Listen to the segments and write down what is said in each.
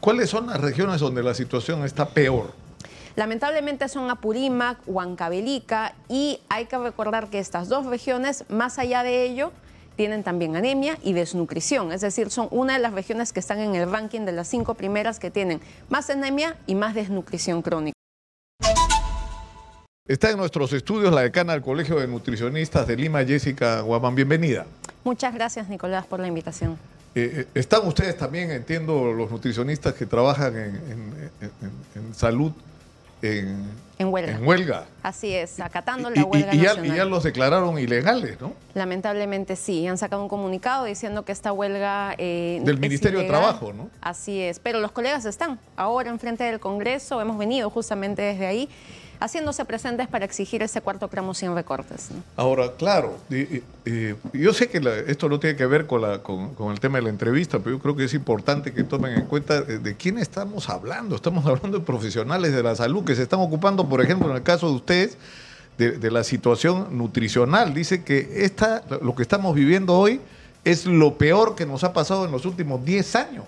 ¿Cuáles son las regiones donde la situación está peor? Lamentablemente son Apurímac, Huancabelica y hay que recordar que estas dos regiones, más allá de ello, tienen también anemia y desnutrición, es decir, son una de las regiones que están en el ranking de las cinco primeras que tienen más anemia y más desnutrición crónica. Está en nuestros estudios la decana del Colegio de Nutricionistas de Lima, Jessica Guamán. Bienvenida. Muchas gracias, Nicolás, por la invitación. Eh, eh, están ustedes también, entiendo, los nutricionistas que trabajan en, en, salud. En, huelga. Así es, acatando la huelga. Y, Ya, ya, los declararon ilegales, ¿no? Lamentablemente sí, han sacado un comunicado diciendo que esta huelga... Eh, del Ministerio de Trabajo, ¿no? Así es, pero los colegas están ahora enfrente del Congreso, hemos venido justamente desde ahí haciéndose presentes para exigir ese cuarto tramo sin recortes. Ahora, claro, yo sé que esto no tiene que ver con, la, con, el tema de la entrevista, pero yo creo que es importante que tomen en cuenta eh, de, quién estamos hablando. Estamos hablando de profesionales de la salud que se están ocupando, por ejemplo, en el caso de ustedes, de, la situación nutricional. Dice que esta, lo que estamos viviendo hoy es lo peor que nos ha pasado en los últimos 10 años.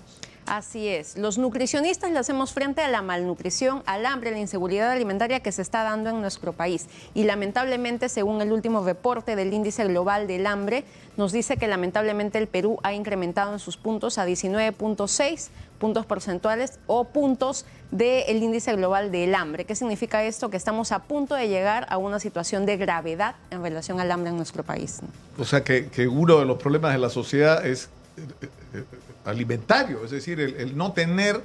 Así es. Los nutricionistas le hacemos frente a la malnutrición, al hambre, a la inseguridad alimentaria que se está dando en nuestro país. Y lamentablemente, según el último reporte del Índice Global del Hambre, nos dice que lamentablemente el Perú ha incrementado en sus puntos a 19.6 puntos porcentuales o puntos del índice global del hambre. ¿Qué significa esto? Que estamos a punto de llegar a una situación de gravedad en relación al hambre en nuestro país. O sea que uno de los problemas de la sociedad es eh, eh, alimentario, es decir, el, no tener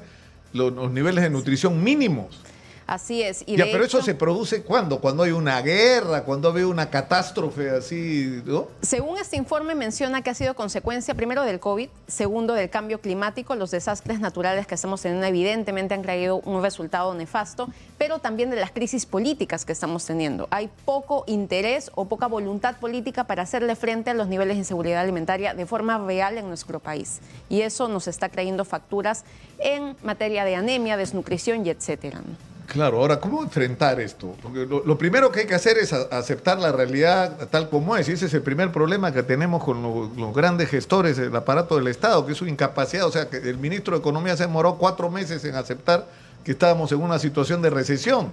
los, niveles de nutrición mínimos. Así es. pero eso se produce cuando? Cuando hay una guerra, cuando hay una catástrofe así, Según este informe menciona que ha sido consecuencia primero del COVID, segundo del cambio climático, los desastres naturales que estamos teniendo evidentemente han traído un resultado nefasto, pero también de las crisis políticas que estamos teniendo. Hay poco interés o poca voluntad política para hacerle frente a los niveles de inseguridad alimentaria de forma real en nuestro país. Y eso nos está trayendo facturas en materia de anemia, desnutrición y etcétera. Claro, ahora, ¿cómo enfrentar esto? lo, primero que hay que hacer es aceptar la realidad tal como es, y ese es el primer problema que tenemos con los grandes gestores del aparato del Estado, que es su incapacidad. O sea, que el ministro de Economía se demoró cuatro meses en aceptar que estábamos en una situación de recesión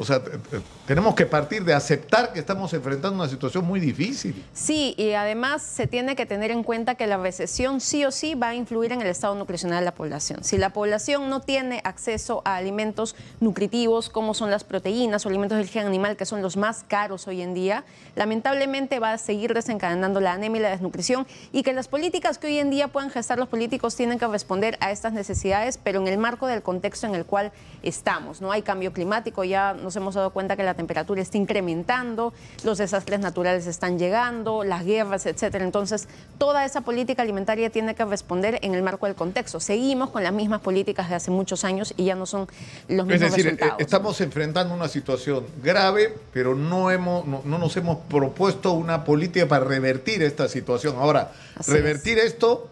o sea, eh, eh, tenemos que partir de aceptar que estamos enfrentando una situación muy difícil. Sí, y además se tiene que tener en cuenta que la recesión sí o sí va a influir en el estado nutricional de la población. Si la población no tiene acceso a alimentos nutritivos como son las proteínas o alimentos de origen animal, que son los más caros hoy en día, lamentablemente va a seguir desencadenando la anemia y la desnutrición y que las políticas que hoy en día puedan gestar los políticos tienen que responder a estas necesidades, pero en el marco del contexto en el cual estamos. No hay cambio climático, ya nos hemos dado cuenta que la temperatura está incrementando, los desastres naturales están llegando, las guerras, etcétera. Entonces, toda esa política alimentaria tiene que responder en el marco del contexto. Seguimos con las mismas políticas de hace muchos años y ya no son los mismos eh, resultados. estamos enfrentando una situación grave, pero no, hemos, no, nos hemos propuesto una política para revertir esta situación. Ahora, revertir esto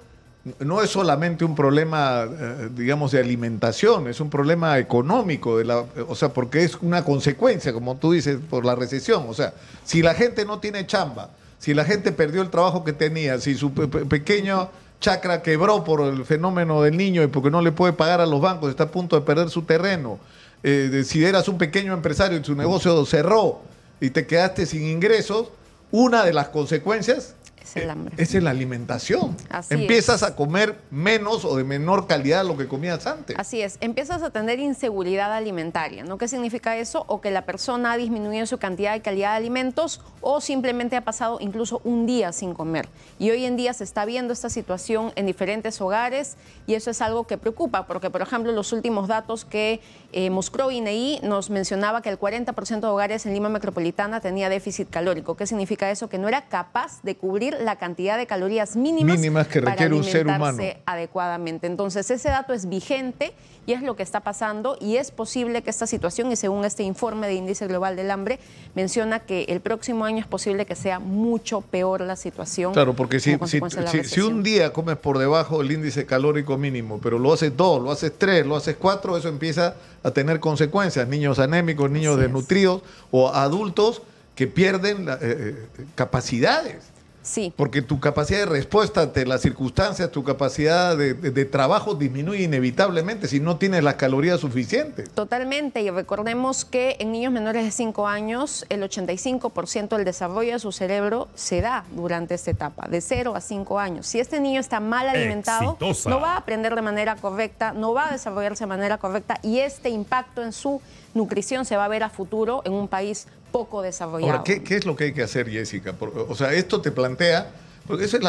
no es solamente un problema, eh, digamos, de alimentación, es un problema económico, de la, o sea, porque es una consecuencia, como tú dices, por la recesión. O sea, si la gente no tiene chamba, si la gente perdió el trabajo que tenía, si su pequeño chacra quebró por el fenómeno del niño y porque no le puede pagar a los bancos, está a punto de perder su terreno, eh, si eras un pequeño empresario y su negocio cerró y te quedaste sin ingresos, una de las consecuencias es el eh, Es la alimentación. Empiezas a comer menos o de menor calidad lo que comías antes. Así es. Empiezas a tener inseguridad alimentaria, ¿no? ¿Qué significa eso? O que la persona ha disminuido su cantidad y calidad de alimentos o simplemente ha pasado incluso un día sin comer. Y hoy en día se está viendo esta situación en diferentes hogares y eso es algo que preocupa porque, por ejemplo, los últimos datos que eh, y INEI nos mencionaba que el 40% de hogares en Lima metropolitana tenía déficit calórico. ¿Qué significa eso? Que no era capaz de cubrir la cantidad de calorías mínimas, que requiere un ser humano adecuadamente. Entonces, ese dato es vigente y es lo que está pasando y es posible que esta situación, y según este informe de Índice Global del Hambre, menciona que el próximo año es posible que sea mucho peor la situación. Claro, porque si, un día comes por debajo del índice calórico mínimo, pero lo haces dos, lo haces tres, lo haces cuatro, eso empieza a tener consecuencias. Niños anémicos, niños desnutridos o adultos que pierden la, eh, eh, capacidades. Sí. Porque tu capacidad de respuesta ante las circunstancias, tu capacidad de, trabajo disminuye inevitablemente si no tienes las calorías suficientes. Totalmente, y recordemos que en niños menores de 5 años, el 85% del desarrollo de su cerebro se da durante esta etapa, de 0 a 5 años. Si este niño está mal alimentado, no va a aprender de manera correcta, no va a desarrollarse de manera correcta, y este impacto en su nutrición se va a ver a futuro en un país poco desarrollado. ¿qué, es lo que hay que hacer, Jessica? o sea, esto te plantea, porque eso es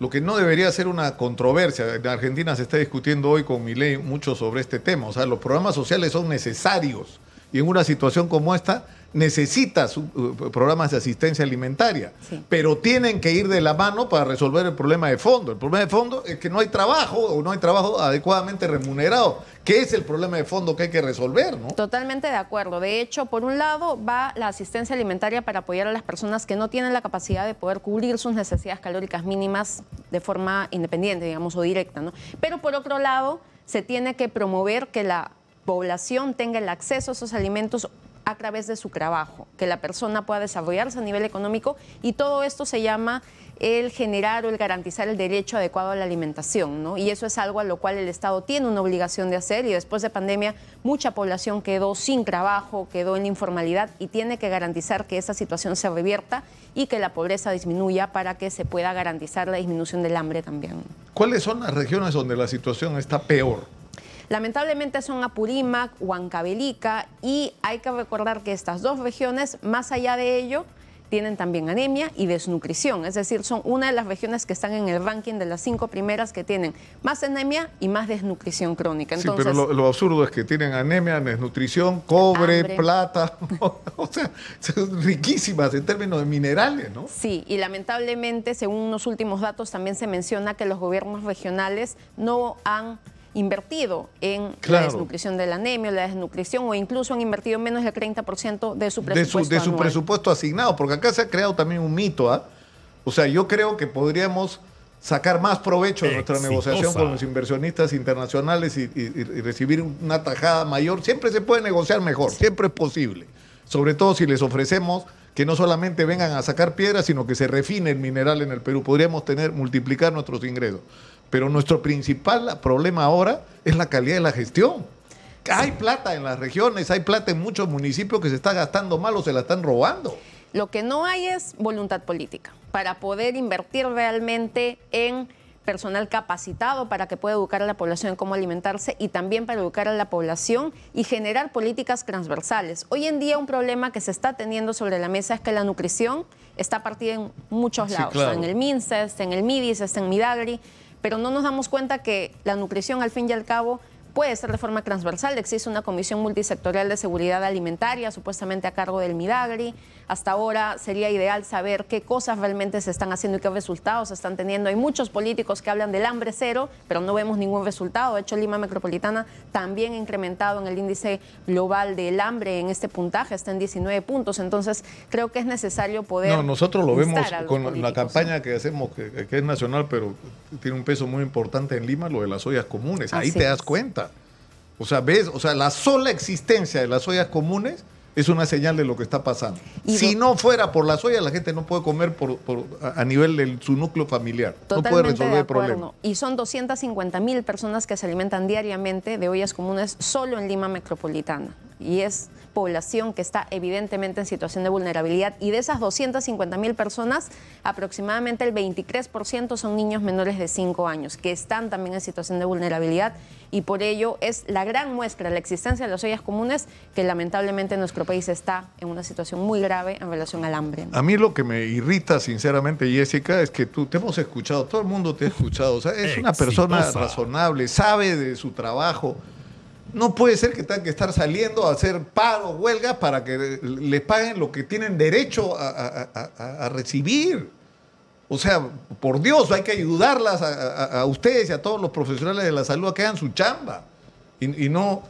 lo que no debería ser una controversia. En Argentina se está discutiendo hoy con mi ley mucho sobre este tema. O sea, los programas sociales son necesarios y en una situación como esta necesita eh, programas de asistencia alimentaria, pero tienen que ir de la mano para resolver el problema de fondo. El problema de fondo es que no hay trabajo o no hay trabajo adecuadamente remunerado, que es el problema de fondo que hay que resolver, ¿no? Totalmente de acuerdo. De hecho, por un lado va la asistencia alimentaria para apoyar a las personas que no tienen la capacidad de poder cubrir sus necesidades calóricas mínimas de forma independiente, digamos, o directa, ¿no? Pero por otro lado, se tiene que promover que la población tenga el acceso a esos alimentos a través de su trabajo, que la persona pueda desarrollarse a nivel económico y todo esto se llama el generar o el garantizar el derecho adecuado a la alimentación, Y eso es algo a lo cual el Estado tiene una obligación de hacer y después de pandemia mucha población quedó sin trabajo, quedó en informalidad y tiene que garantizar que esa situación se revierta y que la pobreza disminuya para que se pueda garantizar la disminución del hambre también. ¿Cuáles son las regiones donde la situación está peor? Lamentablemente son Apurímac, Huancabelica y hay que recordar que estas dos regiones, más allá de ello, tienen también anemia y desnutrición, es decir, son una de las regiones que están en el ranking de las cinco primeras que tienen más anemia y más desnutrición crónica. sí, pero lo, absurdo es que tienen anemia, desnutrición, cobre, plata, o sea, son riquísimas en términos de minerales, ¿no? Sí, y lamentablemente, según unos últimos datos, también se menciona que los gobiernos regionales no han invertido en la desnutrición del anemio, la desnutrición, o incluso han invertido menos del 30% de su presupuesto. De de su presupuesto asignado, porque acá se ha creado también un mito. ¿ah? O sea, yo creo que podríamos sacar más provecho de nuestra negociación con los inversionistas internacionales y, y, recibir una tajada mayor. Siempre se puede negociar mejor, siempre es posible. Sobre todo si les ofrecemos que no solamente vengan a sacar piedras, sino que se refine el mineral en el Perú. Podríamos tener, multiplicar nuestros ingresos. Pero nuestro principal problema ahora es la calidad de la gestión. Hay plata en las regiones, hay plata en muchos municipios que se está gastando mal o se la están robando. Lo que no hay es voluntad política para poder invertir realmente en personal capacitado para que pueda educar a la población en cómo alimentarse y también para educar a la población y generar políticas transversales. Hoy en día un problema que se está teniendo sobre la mesa es que la nutrición está partida en muchos lados, en el Minces, en el MIDIS, en Midagri pero no nos damos cuenta que la nutrición, al fin y al cabo, puede ser de forma transversal. Existe una comisión multisectorial de seguridad alimentaria, supuestamente a cargo del Midagri. Hasta ahora sería ideal saber qué cosas realmente se están haciendo y qué resultados se están teniendo. Hay muchos políticos que hablan del hambre cero, pero no vemos ningún resultado. De hecho, Lima Metropolitana también ha incrementado en el índice global del hambre en este puntaje, está en 19 puntos. Entonces, creo que es necesario poder. No, nosotros lo vemos con la campaña que hacemos, que, es nacional, pero tiene un peso muy importante en Lima, lo de las ollas comunes. Ahí te das cuenta. O sea, ves, o sea, la sola existencia de las ollas comunes es una señal de lo que está pasando. si no fuera por las ollas, la gente no puede comer por, a nivel de su núcleo familiar. no puede resolver el problema. Y son 250 mil personas que se alimentan diariamente de ollas comunes solo en Lima metropolitana y es población que está evidentemente en situación de vulnerabilidad y de esas 250 mil personas, aproximadamente el 23% son niños menores de 5 años que están también en situación de vulnerabilidad y por ello es la gran muestra de la existencia de las ollas comunes que lamentablemente nuestro país está en una situación muy grave en relación al hambre. A mí lo que me irrita sinceramente Jessica es que tú te hemos escuchado, todo el mundo te ha escuchado, o sea, es una persona razonable, sabe de su trabajo no puede ser que tengan que estar saliendo a hacer paros, huelgas, para que les paguen lo que tienen derecho a, recibir. O sea, por Dios, hay que ayudarlas a, ustedes y a todos los profesionales de la salud a que hagan su chamba y, no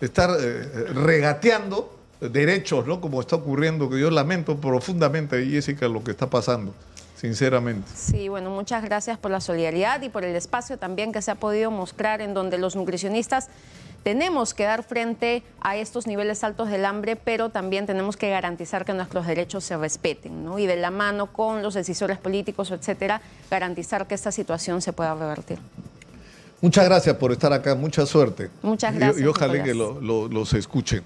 estar eh, regateando derechos, ¿no? Como está ocurriendo, que yo lamento profundamente, Jessica, lo que está pasando sinceramente. Sí, bueno, muchas gracias por la solidaridad y por el espacio también que se ha podido mostrar en donde los nutricionistas tenemos que dar frente a estos niveles altos del hambre, pero también tenemos que garantizar que nuestros derechos se respeten, ¿no? Y de la mano con los decisores políticos, etcétera, garantizar que esta situación se pueda revertir. Muchas gracias por estar acá, mucha suerte. Muchas gracias. Y, ojalá que los escuchen.